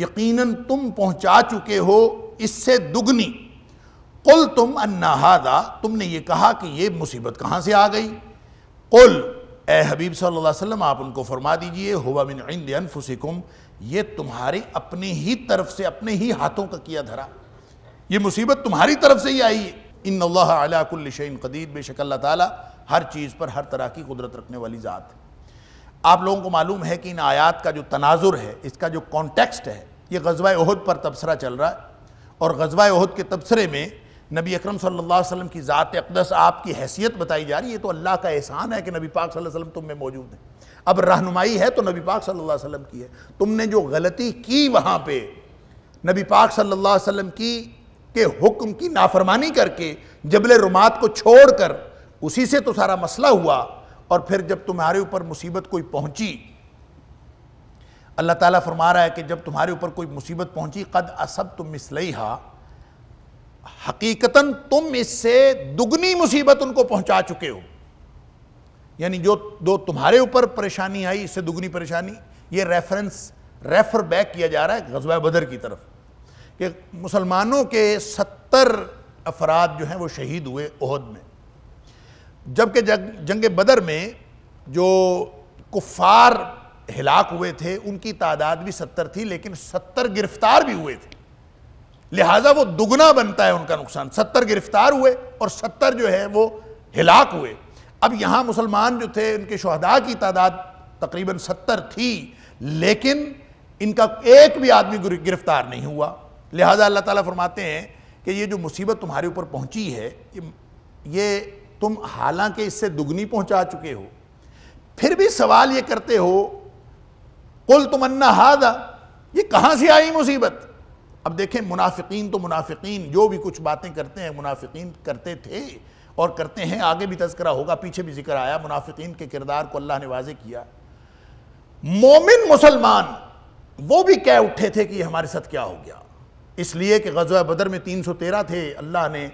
B: यकीनन तुम पहुंचा चुके हो इससे दुगनी कुल तुम अन्नाहादा तुमने ये कहा कि ये मुसीबत कहाँ से आ गई कुल ए हबीब सल्लल्लाहु अलैहि वसल्लम आप उनको फरमा दीजिए हुआ मिन इंद अनफुसिकुम ये तुम्हारी अपनी ही तरफ से अपने ही हाथों का किया धरा ये मुसीबत तुम्हारी तरफ से ही आई है इन अल्लाह अलाकुल्लशन कदीर बेशक अल्लाह ताला हर चीज़ पर हर तरह की कुदरत रखने वाली ज़ात है आप लोगों को मालूम है कि इन आयात का जो तनाजुर है इसका जो कॉन्टेक्स्ट है ये गजवा उहद पर तबसरा चल रहा है और गजवा अहद के तबसरे में नबी अकरम सल्लल्लाहु अलैहि वसल्लम की ज़ात अकदस आपकी हैसियत बताई जा रही है तो अल्लाह का एहसान है कि नबी पाक सल्लल्लाहु अलैहि वसल्लम तुम में मौजूद है अब रहनुमाई है तो नबी पाक सल्लल्लाहु अलैहि वसल्लम की है तुमने जो गलती की वहाँ पे नबी पाक सल्ला अलैहि की के हुक्म की नाफरमानी करके जबल रुमात को छोड़ कर उसी से तो सारा मसला हुआ और फिर जब तुम्हारे ऊपर मुसीबत कोई पहुँची अल्लाह ताली फरमा रहा है कि जब तुम्हारे ऊपर कोई मुसीबत पहुंची कद असब तुम मिसलई हा हकीकतन तुम इससे दुगनी मुसीबत उनको पहुंचा चुके हो यानी जो दो तुम्हारे ऊपर परेशानी आई इससे दुगनी परेशानी ये रेफरेंस रेफर बैक किया जा रहा है गजवा बदर की तरफ कि मुसलमानों के सत्तर अफराद जो हैं वो शहीद हुए उहद में जबकि जंग बदर में जो कुफार हिलाक हुए थे उनकी तादाद भी सत्तर थी लेकिन सत्तर गिरफ्तार भी हुए थे लिहाजा वो दुगना बनता है उनका नुकसान सत्तर गिरफ्तार हुए और सत्तर जो है वो हिलाक हुए अब यहाँ मुसलमान जो थे उनके शहदा की तादाद तकरीबन सत्तर थी लेकिन इनका एक भी आदमी गिरफ्तार नहीं हुआ लिहाजा अल्लाह ताला फरमाते हैं कि ये जो मुसीबत तुम्हारे ऊपर पहुंची है ये तुम हालांकि इससे दुगनी पहुंचा चुके हो फिर भी सवाल ये करते हो कुल तुमन्ना हादा ये कहां से आई मुसीबत अब देखें मुनाफिकीन तो मुनाफिकीन जो भी कुछ बातें करते हैं मुनाफिकीन करते थे और करते हैं आगे भी तस्करा होगा पीछे भी जिक्र आया मुनाफिकीन के किरदार को अल्लाह ने वाजे किया मोमिन मुसलमान वो भी कह उठे थे कि हमारे साथ क्या हो गया इसलिए कि गजवा बदर में तीन सौ तेरह थे अल्लाह ने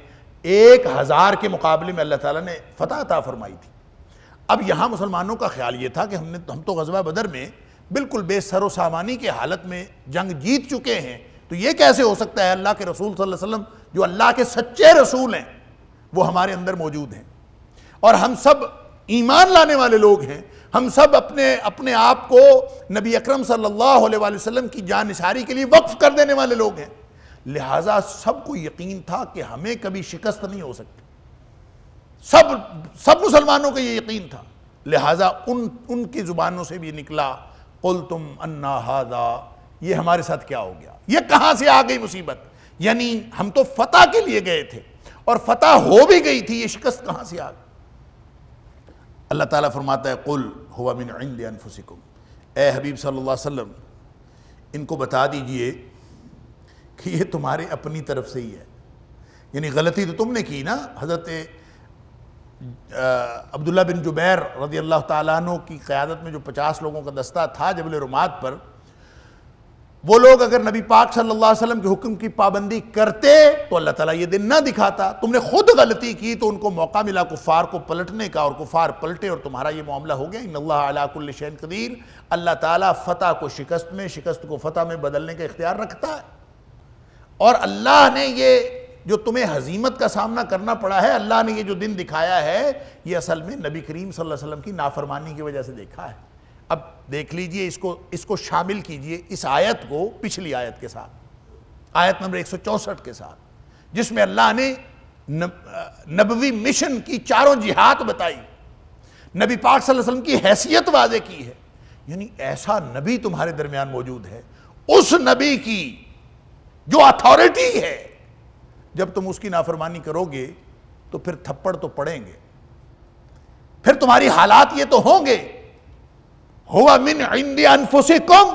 B: एक हज़ार के मुकाबले में अल्लाह ताला ने फतह अता फरमाई थी अब यहाँ मुसलमानों का ख्याल ये था कि हमने हम तो गजवा बदर में बिल्कुल बेसरो सामानी के हालत में जंग जीत चुके हैं तो ये कैसे हो सकता है अल्लाह के रसूल सल्लल्लाहु अलैहि वसल्लम जो अल्लाह के सच्चे रसूल हैं वो हमारे अंदर मौजूद हैं और हम सब ईमान लाने वाले लोग हैं हम सब अपने अपने आप को नबी अकरम सल्लल्लाहु अलैहि वसल्लम की जान इशारी के लिए वक्फ कर देने वाले लोग हैं लिहाजा सबको यकीन था कि हमें कभी शिकस्त नहीं हो सकती सब सब मुसलमानों का ये यकीन था लिहाजा उन उनकी ज़ुबानों से भी निकला कुल तुम अन्ना हाजा ये हमारे साथ क्या हो गया ये कहाँ से आ गई मुसीबत यानी हम तो फतेह के लिए गए थे और फतेह हो भी गई थी ये शिकस्त कहाँ से आ गई अल्लाह ताला फरमाता है कुल हुआ मिन अनफुसिकुम ए हबीब सल्लल्लाहु अलैहि वसल्लम इनको बता दीजिए कि ये तुम्हारे अपनी तरफ से ही है यानी गलती तो तुमने की ना हज़रत अब्दुल्ला बिन जुबैर रजी अल्लाह तु की क़्यादत में जो पचास लोगों का दस्ता था जबल रुमात पर वो लोग अगर नबी पाक सल्लल्लाहु अलैहि वसल्लम के हुक्म की पाबंदी करते तो अल्लाह ताला ये दिन ना दिखाता तुमने खुद गलती की तो उनको मौका मिला कुफार को पलटने का और कुफार पलटे और तुम्हारा ये मामला हो गया इन अलाकुल्लशन कदीर अल्लाह ताला फतह को शिकस्त में शिकस्त को फतह में बदलने का इख्तियार रखता है और अल्लाह ने ये जो तुम्हें हजीमत का सामना करना पड़ा है अल्लाह ने ये जो दिन दिखाया है ये असल में नबी करीम सल्लल्लाहु अलैहि वसल्लम की नाफरमानी की वजह से देखा है अब देख लीजिए इसको इसको शामिल कीजिए इस आयत को पिछली आयत के साथ आयत नंबर एक के साथ जिसमें अल्लाह ने नबवी मिशन की चारों जिहाद बताई नबी पाक सल्लल्लाहु अलैहि वसल्लम की हैसियत वाजे की है यानी ऐसा नबी तुम्हारे दरमियान मौजूद है उस नबी की जो अथॉरिटी है जब तुम उसकी नाफरमानी करोगे तो फिर थप्पड़ तो पड़ेंगे फिर तुम्हारी हालात ये तो होंगे हुआ मिन इंदी अनफुसिकुम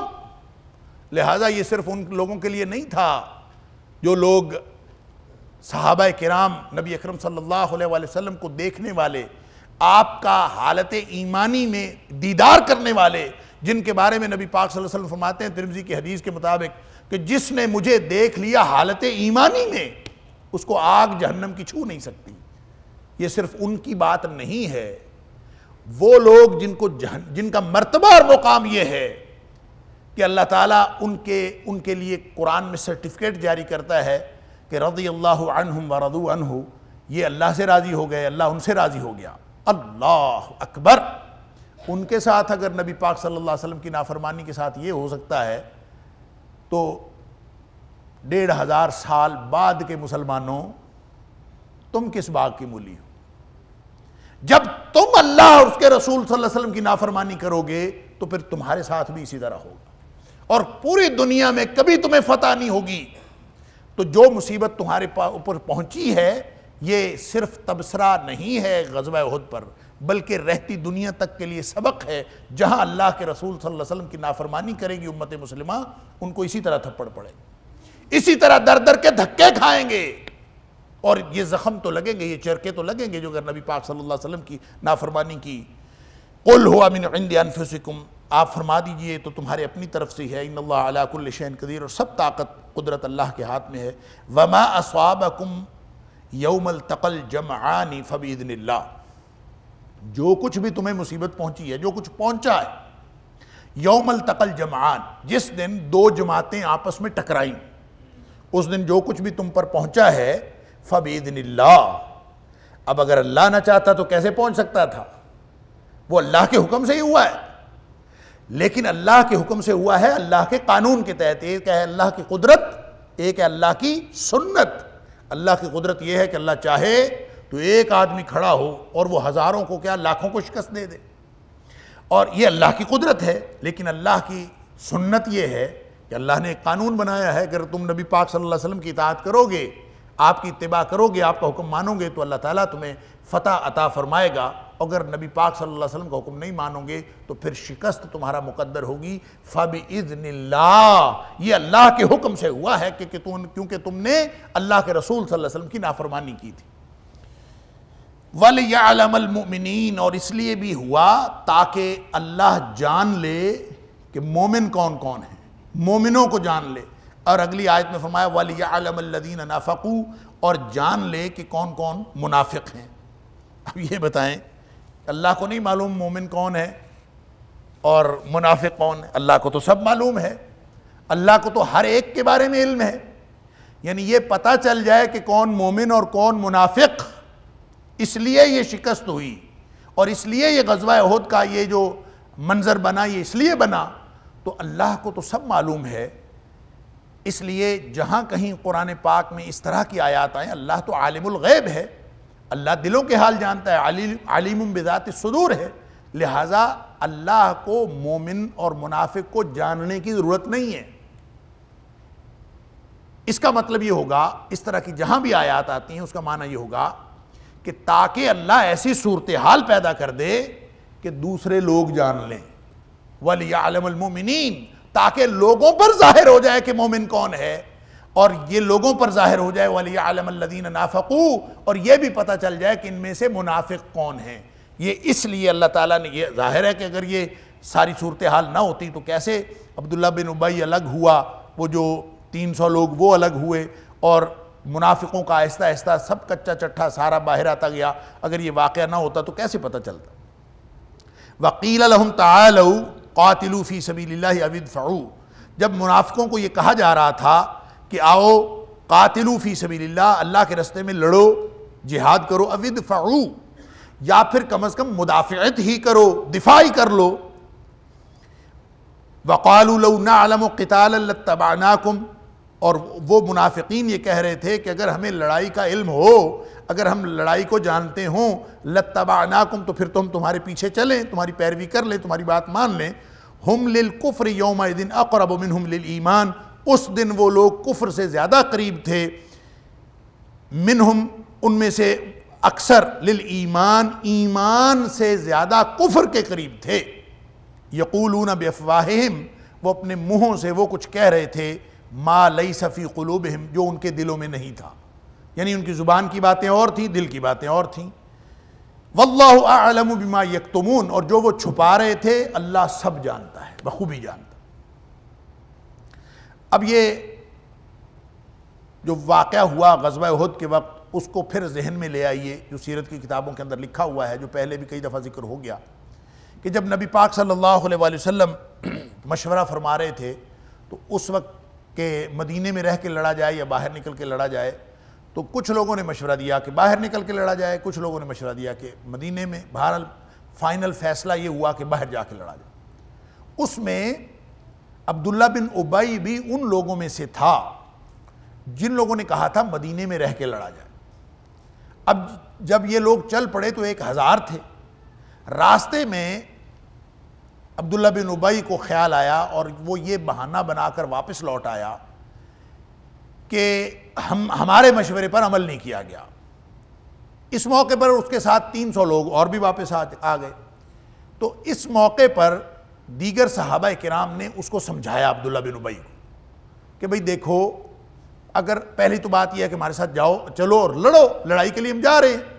B: लिहाजा ये सिर्फ उन लोगों के लिए नहीं था जो लोग साहबा कराम नबी अकरम सल्लल्लाहु अलैहि वसल्लम को देखने वाले आपका हालत ईमानी में दीदार करने वाले जिनके बारे में नबी पाक सल्लल्लाहु अलैहि वसल्लम फरमाते हैं तिरमजी की हदीस के मुताबिक कि जिसने मुझे देख लिया हालत ईमानी में उसको आग जहन्नम की छू नहीं सकती ये सिर्फ उनकी बात नहीं है वो लोग जिनको जहन जिनका मरतबा और मुकाम ये है कि अल्लाह ताला उनके उनके लिए कुरान में सर्टिफिकेट जारी करता है कि रदी अल्लाह व रदू अनहु ये अल्लाह से राज़ी हो गए अल्लाह उनसे राज़ी हो गया अल्लाह अकबर उनके साथ अगर नबी पाक सल्लल्लाहु अलैहि वसल्लम की नाफरमानी के साथ ये हो सकता है तो डेढ़ हज़ार साल बाद के मुसलमानों तुम किस बाग की मूली हो जब तुम अल्लाह और उसके रसूल सल्लल्लाहु अलैहि वसल्लम की नाफरमानी करोगे तो फिर तुम्हारे साथ भी इसी तरह होगा और पूरी दुनिया में कभी तुम्हें फतह नहीं होगी तो जो मुसीबत तुम्हारे ऊपर पहुंची है ये सिर्फ तबसरा नहीं है गजब उहद पर बल्कि रहती दुनिया तक के लिए सबक है जहां अल्लाह के रसूल सल्लल्लाहु अलैहि वसल्लम की नाफरमानी करेगी उम्मत मुसलिमा उनको इसी तरह थप्पड़ पड़ेगा इसी तरह दर दर के धक्के खाएंगे और ये जख्म तो लगेंगे ये चरके तो लगेंगे जो अगर नबी पाक सल्लल्लाहु अलैहि वसल्लम की नाफरमानी की कुल हुआ मिन इंदियानफुसिकुम आप फरमा दीजिए तो तुम्हारे अपनी तरफ से है इन कदीर और सब ताकत कुदरत अल्लाह के हाथ में है वमा असवाबकुम यौमल तकल जमआनी फ़बीदनल्ला जो कुछ भी तुम्हें मुसीबत पहुंची है जो कुछ पहुंचा है यौमल तकल जमान जिस दिन दो जमातें आपस में टकराई उस दिन जो कुछ भी तुम पर पहुंचा है फ़बीदनिल्ला अब अगर अल्लाह ना चाहता तो कैसे पहुंच सकता था वो अल्लाह के हुक्म से ही हुआ है लेकिन अल्लाह के हुक्म से हुआ है अल्लाह के कानून के तहत एक है अल्लाह की कुदरत एक है अल्लाह की सुन्नत अल्लाह की कुदरत यह है कि अल्लाह चाहे तो एक आदमी खड़ा हो और वो हज़ारों को क्या लाखों को शिकस्त दे दे और ये अल्लाह की कुदरत है लेकिन अल्लाह की सुन्नत ये है कि अल्लाह ने एक कानून बनाया है अगर तुम नबी पाक सल्लल्लाहु अलैहि वसल्लम की इतात करोगे आपकी इतबा करोगे आपका हुक्म मानोगे तो अल्लाह ताला तुम्हें फ़तह अता फ़रमाएगा अगर नबी पाक सल्लल्लाहु अलैहि वसल्लम का हुक्म नहीं मानोगे तो फिर शिकस्त तुम्हारा मुकद्दर होगी फ़ब इज़निल्ला ये अल्लाह के हुक्म से हुआ है क्योंकि तुम क्योंकि तुमने अल्लाह के रसूल सल्लल्लाहु अलैहि वसल्लम की नाफरमानी की थी वल यालमिन और इसलिए भी हुआ ताकि अल्लाह जान ले कि मोमिन कौन कौन है मोमिनों को जान ले और अगली आयत में फरमाया वाली आलमदीन नाफकू और जान ले कि कौन कौन मुनाफिक हैं अब ये बताएं अल्लाह को नहीं मालूम मोमिन कौन है और मुनाफिक कौन है अल्लाह को तो सब मालूम है अल्लाह को तो हर एक के बारे में इल्म है यानी ये पता चल जाए कि कौन मोमिन और कौन मुनाफिक इसलिए ये शिकस्त हुई और इसलिए ये गजवा अहद का ये जो मंज़र बना ये इसलिए बना तो अल्लाह को तो सब मालूम है इसलिए जहाँ कहीं कुरान पाक में इस तरह की आयात आएँ अल्लाह तो आलिमगैब है अल्लाह दिलों के हाल जानता है आलिम बिजात सदूर है लिहाजा अल्लाह को मोमिन और मुनाफिक को जानने की ज़रूरत नहीं है इसका मतलब ये होगा इस तरह की जहाँ भी आयात आती हैं उसका माना ये होगा कि ताकि अल्लाह ऐसी सूरत हाल पैदा कर दे कि दूसरे लोग जान लें वलियालमोमिन ताकि लोगों पर जाहिर हो जाए कि मोमिन कौन है और ये लोगों पर जाहिर हो जाए वाली आलम नाफकू और ये भी पता चल जाए कि इनमें से मुनाफिक कौन है ये इसलिए अल्लाह ताला ने ये जाहिर है कि अगर ये सारी सूरत हाल ना होती तो कैसे अब्दुल्ला बिन उबई अलग हुआ वो जो तीन सौ लोग वो अलग हुए और मुनाफिकों का आहिस्ता आहिस्ता सब कच्चा चट्ठा सारा बाहर आता गया अगर ये वाक़ ना होता तो कैसे पता चलता वकील अलहम तलऊ कातिलूफ़ी सबील अबिद फ़ाऊ जब मुनाफ़ों को ये कहा जा रहा था कि आओ कातिलूफ़ी सबील अल्लाह के रस्ते में लड़ो जिहाद करो अविद फ़ाऊ या फिर कम अज़ कम मुदाफ़त ही करो दिफाई कर लो वक़ालम कतालतबानाकुम और वो मुनाफिकीन ये कह रहे थे कि अगर हमें लड़ाई का इल्म हो अगर हम लड़ाई को जानते हों नाकुम तो फिर तो हम तुम्हारे पीछे चलें तुम्हारी पैरवी कर लें तुम्हारी बात मान लें हम लिल कुफ्र योम दिन अकरबिन मिन हम लिल ईमान उस दिन वो लोग कुफ्र से ज़्यादा करीब थे मिन हम उनमें से अक्सर लिल ईमान ईमान से ज़्यादा कुफ्र के करीब थे यकूलून बेफवाहिम वो अपने मुँहों से वो कुछ कह रहे थे मा लई सफ़ी कलूब जो उनके दिलों में नहीं था यानी उनकी ज़ुबान की बातें और थी दिल की बातें और थीं वल्लम बिमा यकतमून और जो वो छुपा रहे थे अल्लाह सब जानता है बखूबी जानता अब ये जो वाक़ हुआ गज़बा हद के वक्त उसको फिर जहन में ले आइए जो सीरत की किताबों के अंदर लिखा हुआ है जो पहले भी कई दफ़ा जिक्र हो गया कि जब नबी पाक सल्लल्लाहु अलैहि वसल्लम (clears throat) मशवरा फरमा रहे थे तो उस वक्त के मदीने में रह के लड़ा जाए या बाहर निकल के लड़ा जाए तो कुछ लोगों ने मशवरा दिया कि बाहर निकल के लड़ा जाए कुछ लोगों ने मशवरा दिया कि मदीने में भारत फाइनल फैसला ये हुआ कि बाहर जाके लड़ा जाए उसमें अब्दुल्ला बिन उबई भी उन लोगों में से था जिन लोगों ने कहा था मदीने में रह के लड़ा जाए अब जब ये लोग चल पड़े तो एक हज़ार थे रास्ते में अब्दुल्ला बिन उबई को ख्याल आया और वो ये बहाना बनाकर वापस लौट आया कि हम हमारे मशवरे पर अमल नहीं किया गया इस मौके पर उसके साथ 300 लोग और भी वापस आ गए तो इस मौके पर दीगर सहाबा कराम ने उसको समझाया अब्दुल्ला बिन उबई को कि भाई देखो अगर पहली तो बात यह है कि हमारे साथ जाओ चलो और लड़ो लड़ाई के लिए हम जा रहे हैं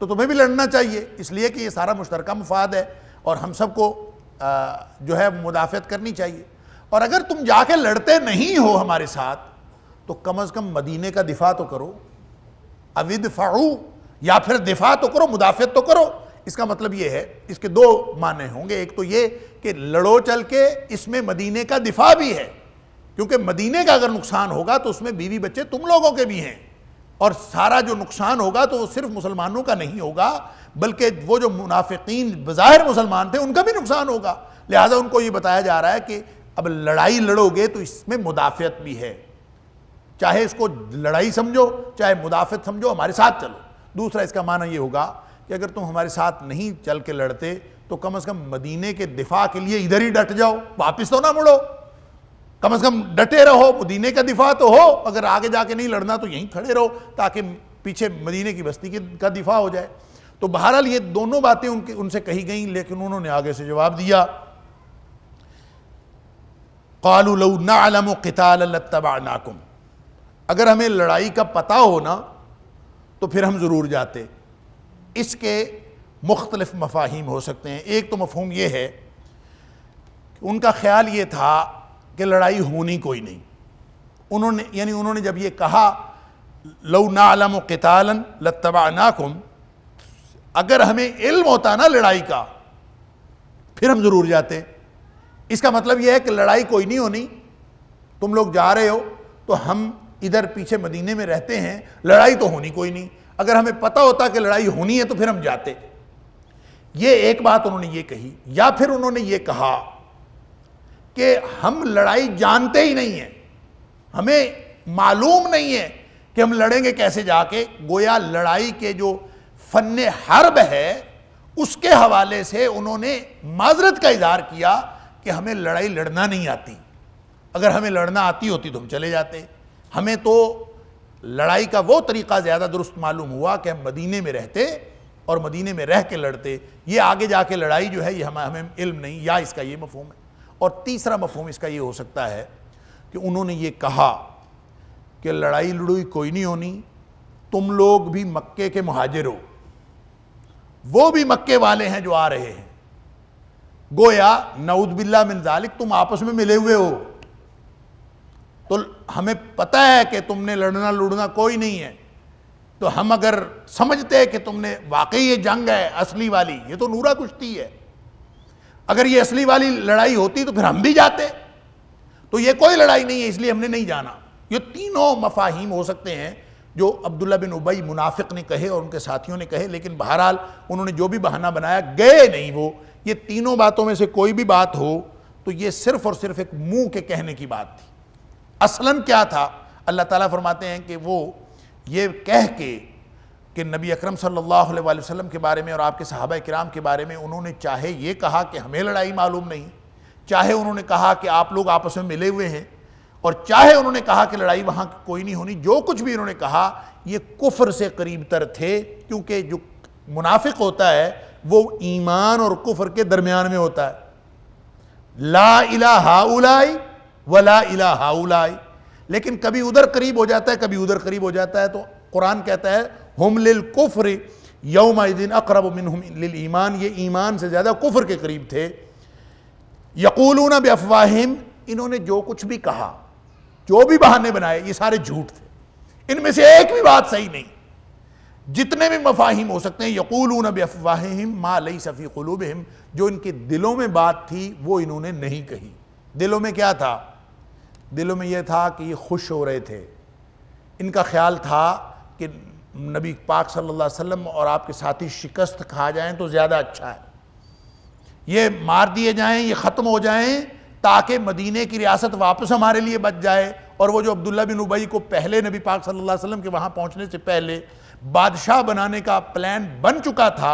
B: तो तुम्हें भी लड़ना चाहिए इसलिए कि ये सारा मुश्तरक मफाद है और हम सबको जो है मुदाफ़त करनी चाहिए और अगर तुम जाके लड़ते नहीं हो हमारे साथ तो कम अज कम मदीने का दिफा तो करो अविद फ़ाऊ या फिर दिफा तो करो मुदाफ़ियत तो करो इसका मतलब ये है इसके दो माने होंगे एक तो ये कि लड़ो चल के इसमें मदीने का दिफा भी है क्योंकि मदीने का अगर नुकसान होगा तो उसमें बीवी बच्चे तुम लोगों के भी हैं और सारा जो नुकसान होगा तो वो सिर्फ मुसलमानों का नहीं होगा बल्कि वो जो मुनाफिकीन बज़ाहिर मुसलमान थे उनका भी नुकसान होगा लिहाजा उनको ये बताया जा रहा है कि अब लड़ाई लड़ोगे तो इसमें मुदाफियत भी है चाहे इसको लड़ाई समझो चाहे मुदाफ़त समझो हमारे साथ चलो दूसरा इसका माना ये होगा कि अगर तुम हमारे साथ नहीं चल के लड़ते तो कम अज़ कम मदीने के दिफा के लिए इधर ही डट जाओ वापस तो ना मुड़ो कम अज़ कम डटे रहो मदीने का दिफा तो हो अगर आगे जाके नहीं लड़ना तो यहीं खड़े रहो ताकि पीछे मदीने की बस्ती के का दिफा हो जाए तो बहरहाल ये दोनों बातें उनके उनसे कही गई लेकिन उन्होंने आगे से जवाब दिया कालू लऊ नाकुम अगर हमें लड़ाई का पता होना तो फिर हम ज़रूर जाते इसके मुख्तलफ मफाहिम हो सकते हैं एक तो मफहम यह है कि उनका ख्याल ये था कि लड़ाई होनी कोई नहीं उन्होंने यानी उन्होंने जब ये कहा लऊ नालम कतालन लतबा नाकुम अगर हमें इल्म होता ना लड़ाई का फिर हम ज़रूर जाते इसका मतलब यह है कि लड़ाई कोई नहीं होनी तुम लोग जा रहे हो तो हम इधर पीछे मदीने में रहते हैं लड़ाई तो होनी कोई नहीं अगर हमें पता होता कि लड़ाई होनी है तो फिर हम जाते ये एक बात उन्होंने ये कही या फिर उन्होंने ये कहा कि हम लड़ाई जानते ही नहीं है हमें मालूम नहीं है कि हम लड़ेंगे कैसे जाके गोया लड़ाई के जो फन हर्ब है उसके हवाले से उन्होंने माजरत का इजहार किया कि हमें लड़ाई लड़ना नहीं आती अगर हमें लड़ना आती होती तो हम चले जाते हमें तो लड़ाई का वो तरीका ज़्यादा दुरुस्त मालूम हुआ कि हम मदीने में रहते और मदीने में रह के लड़ते ये आगे जाके लड़ाई जो है ये हम हमें इल्म नहीं या इसका ये मफहम है और तीसरा मफहम इसका ये हो सकता है कि उन्होंने ये कहा कि लड़ाई लड़ुई कोई नहीं होनी तुम लोग भी मक्के के महाजिर हो वो भी मक्के वाले हैं जो आ रहे हैं गोया नऊदबिल्ला मिनजालिक तुम आपस में मिले हुए हो तो हमें पता है कि तुमने लड़ना लुड़ना कोई नहीं है तो हम अगर समझते हैं कि तुमने वाकई ये जंग है असली वाली ये तो नूरा कुश्ती है अगर ये असली वाली लड़ाई होती तो फिर हम भी जाते तो ये कोई लड़ाई नहीं है इसलिए हमने नहीं जाना ये तीनों मफाहिम हो सकते हैं जो अब्दुल्ला बिन उबई मुनाफिक ने कहे और उनके साथियों ने कहे लेकिन बहरहाल उन्होंने जो भी बहाना बनाया गए नहीं वो ये तीनों बातों में से कोई भी बात हो तो ये सिर्फ और सिर्फ एक मुंह के कहने की बात थी असलन क्या था अल्लाह ताला फरमाते हैं कि वो ये कह के कि नबी अकरम सल्लल्लाहु अलैहि वसल्लम के बारे में और आपके सहाबा किराम के बारे में उन्होंने चाहे ये कहा कि हमें लड़ाई मालूम नहीं चाहे उन्होंने कहा कि आप लोग आपस में मिले हुए हैं और चाहे उन्होंने कहा कि लड़ाई वहाँ कोई नहीं होनी जो कुछ भी उन्होंने कहा ये कुफ्र से करीब तर थे क्योंकि जो मुनाफिक होता है वो ईमान और कुफर के दरमियान में होता है ला इला उलाई वला इला हाउलाई लेकिन कभी उधर करीब हो जाता है कभी उधर करीब हो जाता है तो कुरान कहता है हम लिल यौम दिन अकरब मिन लिल ईमान ये ईमान से ज़्यादा कुफर के करीब थे यकूलून अफवाहिम इन्होंने जो कुछ भी कहा जो भी बहाने बनाए ये सारे झूठ थे इनमें से एक भी बात सही नहीं जितने भी मफाहिम हो सकते हैं यकूलून अफवाहिम मा लई सफ़ी कलूबहम जो इनके दिलों में बात थी वो इन्होंने नहीं कही दिलों में क्या था दिलों में यह था कि ये खुश हो रहे थे इनका ख्याल था कि नबी पाक सल्लल्लाहु अलैहि वसल्लम और आपके साथी शिकस्त खा जाएं तो ज़्यादा अच्छा है ये मार दिए जाएं ये ख़त्म हो जाएं ताकि मदीने की रियासत वापस हमारे लिए बच जाए और वो जो अब्दुल्ला बिन उबई को पहले नबी पाक सल्लल्लाहु अलैहि वसल्लम के वहाँ पहुँचने से पहले बादशाह बनाने का प्लान बन चुका था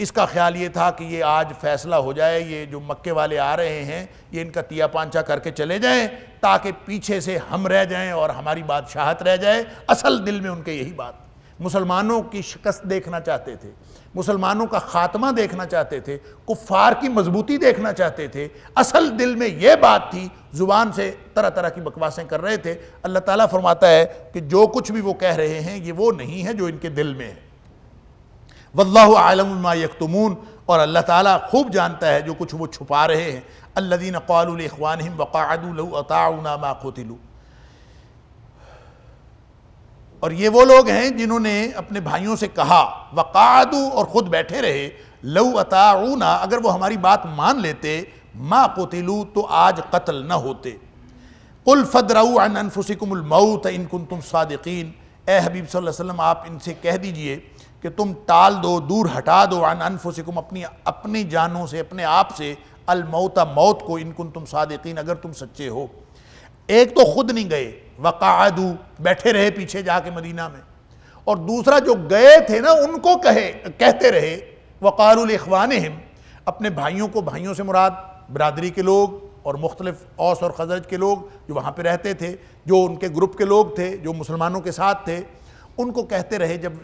B: इसका ख्याल ये था कि ये आज फैसला हो जाए ये जो मक्के वाले आ रहे हैं ये इनका तिया पांचा करके चले जाएं ताकि पीछे से हम रह जाएं और हमारी बादशाहत रह जाए असल दिल में उनके यही बात मुसलमानों की शिकस्त देखना चाहते थे मुसलमानों का ख़ात्मा देखना चाहते थे कुफ़ार की मजबूती देखना चाहते थे असल दिल में ये बात थी ज़ुबान से तरह तरह की बकवासें कर रहे थे अल्लाह ताला फरमाता है कि जो कुछ भी वो कह रहे हैं ये वो नहीं है जो इनके दिल में है वल्लाह आलमा यकतमून और अल्लाह ताला खूब जानता है जो कुछ वो छुपा रहे हैं अल्लादीन कौलवान वक़ादुलताउना माकोतिलू और ये वो लोग हैं जिन्होंने अपने भाइयों से कहा वक़ादू और ख़ुद बैठे रहे लऊ अताऊना अगर वो हमारी बात मान लेते माँ कोतिलू तो आज कत्ल न होते कुल फ़दरऊ इनकुन तुम सादकिन ए हबीब सल्लल्लाहु अलैहि वसल्लम आप इनसे कह दीजिए कि तुम टाल दो दूर हटा दो अन अनफुसिकुम अपनी अपनी जानों से अपने आप से अलमौता मौत को इनकुन तुम सादिकीन अगर तुम सच्चे हो एक तो खुद नहीं गए वक़ादू बैठे रहे पीछे जाके मदीना में और दूसरा जो गए थे ना उनको कहे कहते रहे वक़ारखवान हम अपने भाइयों को भाइयों से मुराद बरदरी के लोग और मुख्तलिफ औस और खजरज के लोग जो वहाँ पर रहते थे जो उनके ग्रुप के लोग थे जो मुसलमानों के साथ थे उनको कहते रहे जब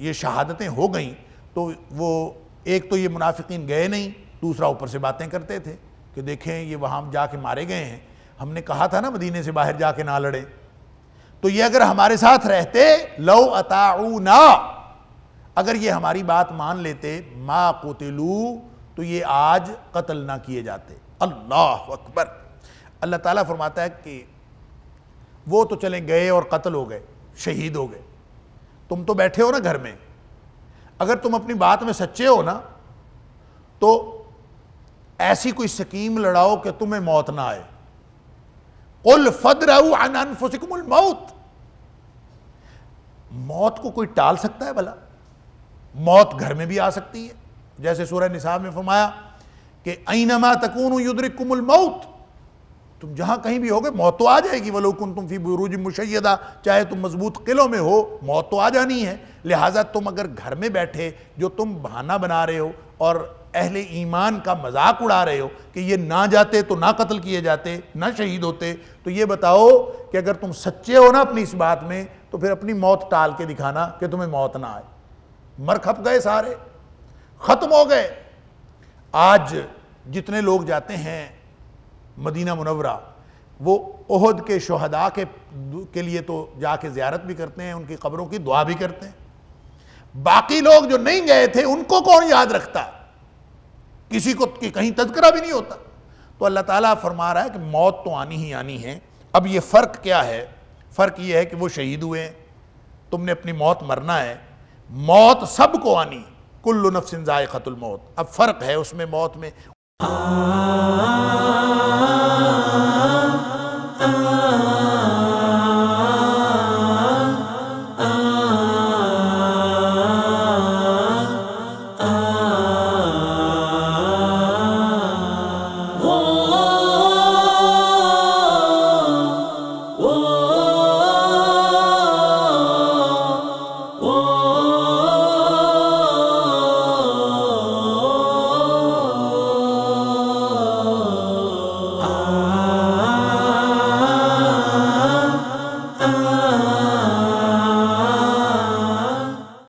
B: ये शहादतें हो गई तो वो एक तो ये मुनाफिकीन गए नहीं दूसरा ऊपर से बातें करते थे कि देखें ये वहाँ जाके मारे गए हैं हमने कहा था ना मदीने से बाहर जाके ना लड़े तो ये अगर हमारे साथ रहते लो अताऊ ना अगर ये हमारी बात मान लेते माँ कोतलू तो ये आज कत्ल ना किए जाते अल्लाह अकबर अल्लाह ताला फरमाता है कि वो तो चले गए और कत्ल हो गए शहीद हो गए तुम तो बैठे हो ना घर में अगर तुम अपनी बात में सच्चे हो ना तो ऐसी कोई स्कीम लड़ाओ कि तुम्हें मौत ना आए उल फदराऊ अनफुसिकमुल मौत मौत को कोई टाल सकता है भला मौत घर में भी आ सकती है जैसे सूरह निसाब में फरमाया कि ऐनमा तकून युद्रिक मौत तुम जहाँ कहीं भी होगे मौत तो आ जाएगी कुन तुम फी बुरूज मुशैदा चाहे तुम मजबूत किलों में हो मौत तो आ जानी है लिहाजा तुम अगर घर में बैठे जो तुम बहाना बना रहे हो और अहले ईमान का मजाक उड़ा रहे हो कि ये ना जाते तो ना कत्ल किए जाते ना शहीद होते तो ये बताओ कि अगर तुम सच्चे हो ना अपनी इस बात में तो फिर अपनी मौत टाल के दिखाना कि तुम्हें मौत ना आए मर खप गए सारे ख़त्म हो गए आज जितने लोग जाते हैं मदीना मुनवरा वो ओहद के शहदा के के लिए तो जाके ज़्यारत भी करते हैं उनकी ख़बरों की दुआ भी करते हैं बाकी लोग जो नहीं गए थे उनको कौन याद रखता किसी को कि कहीं तस्करा भी नहीं होता तो अल्लाह ताला फरमा रहा है कि मौत तो आनी ही आनी है अब ये फ़र्क क्या है फ़र्क ये है कि वो शहीद हुए तुमने अपनी मौत मरना है मौत सबको आनी कुल्लु नफसिन ज़ायक़तुल मौत अब फ़र्क है उसमें मौत में